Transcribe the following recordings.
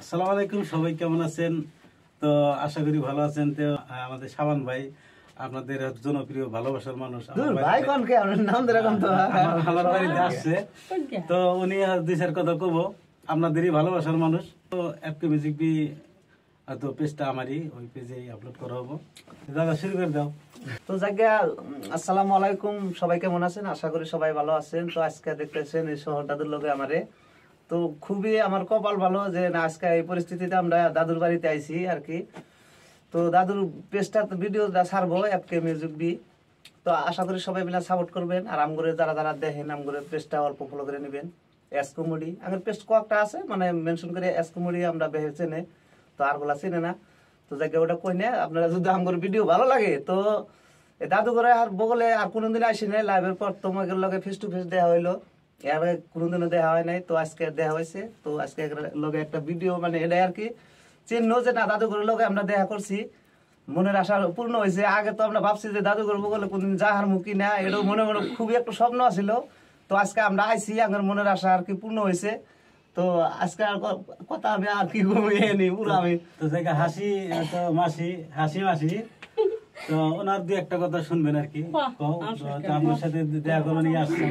আসসালামু আলাইকুম সবাই কেমন আছেন তো আশা করি ভালো আছেন তো আমাদের সাবান ভাই আপনাদের জনপ্রিয় ভালোবাসার মানুষ তো উনি দুই চার কথা কব আপনাদেরই ভালোবাসার মানুষ তো অ্যাপকে মিউজিক বি তো পেজটা আমারই ওই পেজে আপলোড করা হবো দাদা শুরু করে দাও তো জায়গা আসসালামু আলাইকুম সবাই কেমন আছেন আশা করি সবাই ভালো আছেন তো আজকে দেখতেছেন এই শহরটাদের লোকে আমারে তো খুবই আমার কপাল ভালো যে না আজকে এই পরিস্থিতিতে আমরা দাদুর বাড়িতে আইছি আর কি তো দাদুর পেজটা ভিডিওটা সারবো অ্যাপকে মিউজিক বি তো আশা করি সবাই মিলে সাপোর্ট করবেন আর আমগরে যারা যারা দেখেন করে পেজটা অল্প ফলো করে নেবেন এস কমেডি আমার পেস্ট কয়েকটা আছে মানে মেনশন করে এস কমেডি আমরা বেহে চেনে তো আরগুলা চেনে না তো যাকে ওটা কই না আপনারা যদি আমগর ভিডিও ভালো লাগে তো দাদুঘরে আর বগলে আর কোনোদিন আসি নাই লাইভের পর তোমাকে লগে ফেস টু ফেস দেওয়া হইলো এভাবে কোনোদিনও দেখা হয় নাই তো আজকে হয়েছে তো আজকে একটা ভিডিও মানে আর কি চিহ্ন যে না আমরা দেখা করছি মনের আশা পূর্ণ হয়েছে আগে তো আমরা ভাবছি যে দাদুঘর বলে কোনদিন যাহার মুখি না এটাও মনে মনে খুবই একটা স্বপ্ন আছিল তো আজকে আমরা আইসি আমার মনের আশা আর কি পূর্ণ হয়েছে তো আজকে আর কথা আমি আর কি ঘুমিয়ে নি পুরো আমি তো হাসি তো মাসি হাসি মাসি তো ওনার দু একটা কথা শুনবেন আর কি আপনার সাথে দেখা করে নিয়ে আসছেন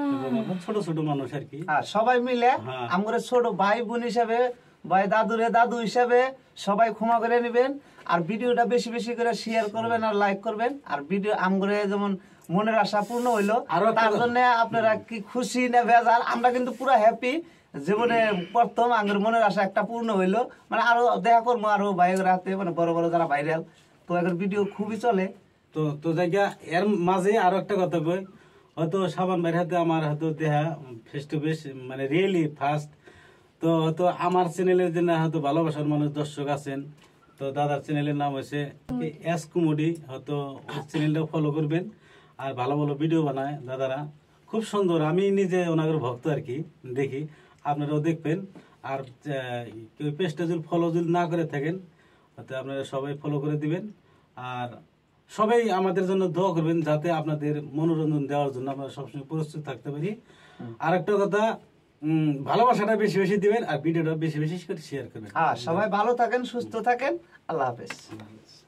মানে ছোট ছোট মানুষ আর কি হ্যাঁ, সবাই মিলে হ্যাঁ। আমরা ছোট ভাই বোন হিসাবে ভাই দাদুরে দাদু হিসাবে সবাই ক্ষমা করে নেবেন আর ভিডিওটা বেশি বেশি করে শেয়ার করবেন আর লাইক করবেন আর ভিডিও আমরা যেমন মনের আশা পূর্ণ হইলো তার জন্য আপনারা কি খুশি না বেজাল আমরা কিন্তু পুরো হ্যাপি জীবনে প্রথম আঙ্গুর মনের আশা একটা পূর্ণ হইলো মানে আরো দেখা করবো আরো ভাইয়ের হাতে মানে বড় বড় যারা ভাইরাল তো এখন ভিডিও খুবই চলে তো তো জায়গা এর মাঝে আরো একটা কথা কই হয়তো সাবান ভাইয়ের হাতে আমার হয়তো দেহা ফেস টু ফেস মানে রিয়েলি ফার্স্ট তো হয়তো আমার চ্যানেলের জন্য হয়তো ভালোবাসার মানুষ দর্শক আছেন তো দাদার চ্যানেলের নাম হয়েছে এস কুমুডি হয়তো চ্যানেলটা ফলো করবেন আর ভালো ভালো ভিডিও বানায় দাদারা খুব সুন্দর আমি নিজে ওনাকে ভক্ত আর কি দেখি আপনারাও দেখবেন আর কেউ পেজটা যদি ফলো যদি না করে থাকেন হয়তো আপনারা সবাই ফলো করে দিবেন আর সবাই আমাদের জন্য দোয়া করবেন যাতে আপনাদের মনোরঞ্জন দেওয়ার জন্য আমরা সবসময় প্রস্তুত থাকতে পারি আর একটা কথা ভালোবাসাটা বেশি বেশি দিবেন আর ভিডিওটা বেশি বেশি করে শেয়ার করবেন হ্যাঁ সবাই ভালো থাকেন সুস্থ থাকেন আল্লাহ হাফেজ